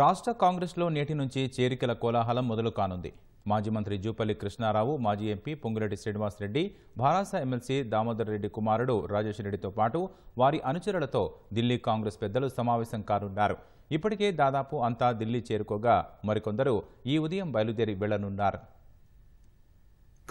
రాష్ట్ర కాంగ్రెస్లో నేటి నుంచి చేరికల కోలాహలం మొదలు కానుంది మాజీ మంత్రి జూపల్లి కృష్ణారావు మాజీ ఎంపీ పొంగిరెడ్డి శ్రీనివాసరెడ్డి భారాస ఎమ్మెల్సీ దామోదర్ రెడ్డి కుమారుడు రాజేష్ రెడ్డితో పాటు వారి అనుచరులతో ఢిల్లీ కాంగ్రెస్ పెద్దలు సమావేశం కానున్నారు ఇప్పటికే దాదాపు అంతా ఢిల్లీ చేరుకోగా మరికొందరు ఈ ఉదయం బయలుదేరి వెళ్లనున్నారు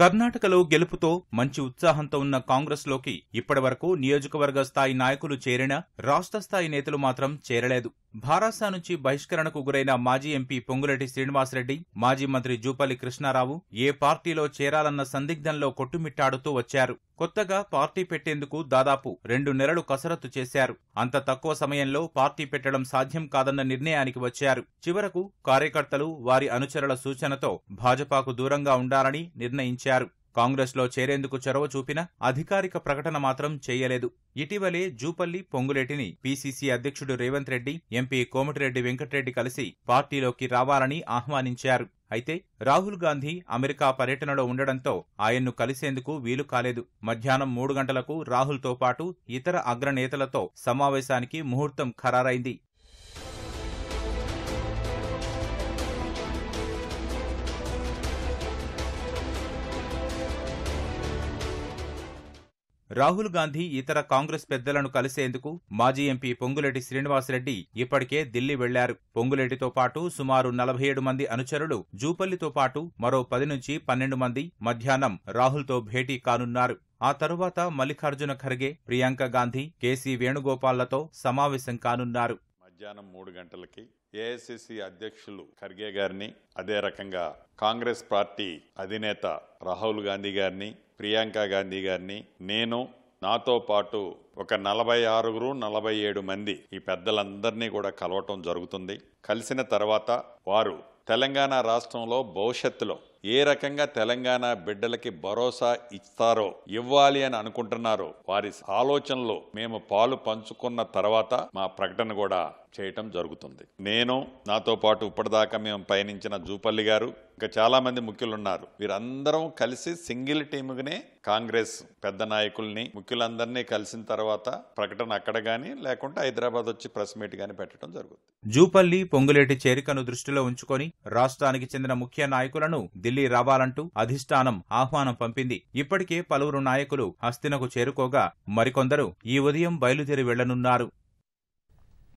కర్ణాటకలో గెలుపుతో మంచి ఉత్సాహంతో ఉన్న కాంగ్రెస్లోకి ఇప్పటివరకు నియోజకవర్గ స్థాయి నాయకులు చేరినా రాష్ట్ర స్థాయి నేతలు మాత్రం చేరలేదు భారాసా నుంచి బహిష్కరణకు గురైన మాజీ ఎంపీ పొంగులెటి శ్రీనివాసరెడ్డి మాజీ మంత్రి జూపల్లి కృష్ణారావు ఏ పార్టీలో చేరాలన్న సందిగ్ధంలో కొట్టుమిట్టాడుతూ వచ్చారు కొత్తగా పార్టీ పెట్టేందుకు దాదాపు రెండు నెలలు కసరత్తు చేశారు అంత తక్కువ సమయంలో పార్టీ పెట్టడం సాధ్యం కాదన్న నిర్ణయానికి వచ్చారు చివరకు కార్యకర్తలు వారి అనుచరుల సూచనతో భాజపాకు దూరంగా ఉండాలని నిర్ణయించారు కాంగ్రెస్లో చేరేందుకు చొరవ చూపిన అధికారిక ప్రకటన మాత్రం చేయలేదు ఇటీవలే జూపల్లి పొంగులేటిని పీసీసీ అధ్యక్షుడు రేవంత్ రెడ్డి ఎంపీ కోమటిరెడ్డి వెంకటరెడ్డి కలిసి పార్టీలోకి రావాలని ఆహ్వానించారు అయితే రాహుల్ గాంధీ అమెరికా పర్యటనలో ఉండడంతో ఆయన్ను కలిసేందుకు వీలు కాలేదు మధ్యాహ్నం మూడు గంటలకు రాహుల్తో పాటు ఇతర అగ్రనేతలతో సమావేశానికి ముహూర్తం ఖరారైంది రాహుల్ గాంధీ ఇతర కాంగ్రెస్ పెద్దలను కలిసేందుకు మాజీ ఎంపీ పొంగులేటి శ్రీనివాసరెడ్డి ఇప్పటికే ఢిల్లీ వెళ్లారు పొంగులేటితో పాటు సుమారు నలభై ఏడు మంది అనుచరులు జూపల్లితో పాటు మరో పది నుంచి పన్నెండు మంది మధ్యాహ్నం రాహుల్తో భేటీ కానున్నారు ఆ తరువాత మల్లికార్జున ఖర్గే ప్రియాంక గాంధీ కేసీ వేణుగోపాల్లతో సమావేశం కానున్నారు మధ్యాహ్నం మూడు గంటలకి ఏఐసిసి అధ్యక్షులు ఖర్గే గారిని అదే రకంగా కాంగ్రెస్ పార్టీ అధినేత రాహుల్ గాంధీ గారిని ప్రియాంక గాంధీ గారిని నేను నాతో పాటు ఒక నలభై ఆరుగురు నలభై ఏడు మంది ఈ పెద్దలందరినీ కూడా కలవటం జరుగుతుంది కలిసిన తర్వాత వారు తెలంగాణ రాష్ట్రంలో భవిష్యత్తులో ఏ రకంగా తెలంగాణ బిడ్డలకి భరోసా ఇస్తారో ఇవ్వాలి అని అనుకుంటున్నారో వారి ఆలోచనలో మేము పాలు పంచుకున్న తర్వాత మా ప్రకటన కూడా చేయటం జరుగుతుంది నేను నాతో పాటు ఇప్పటిదాకా మేము పయనించిన జూపల్లి గారు ఇంకా చాలామంది ముఖ్యులు ఉన్నారు వీరందరం కలిసి సింగిల్ టీముగానే కాంగ్రెస్ పెద్ద నాయకుల్ని ముఖ్యులందరినీ కలిసిన తర్వాత ప్రకటన అక్కడ కానీ లేకుంటే హైదరాబాద్ వచ్చి ప్రెస్ మీట్ కానీ పెట్టడం జరుగుతుంది జూపల్లి పొంగులేటి చేరికను దృష్టిలో ఉంచుకొని రాష్ట్రానికి చెందిన ముఖ్య నాయకులను ఢిల్లీ రావాలంటూ అధిష్టానం ఆహ్వానం పంపింది ఇప్పటికే పలువురు నాయకులు హస్తినకు చేరుకోగా మరికొందరు ఈ ఉదయం బయలుదేరి వెళ్లనున్నారు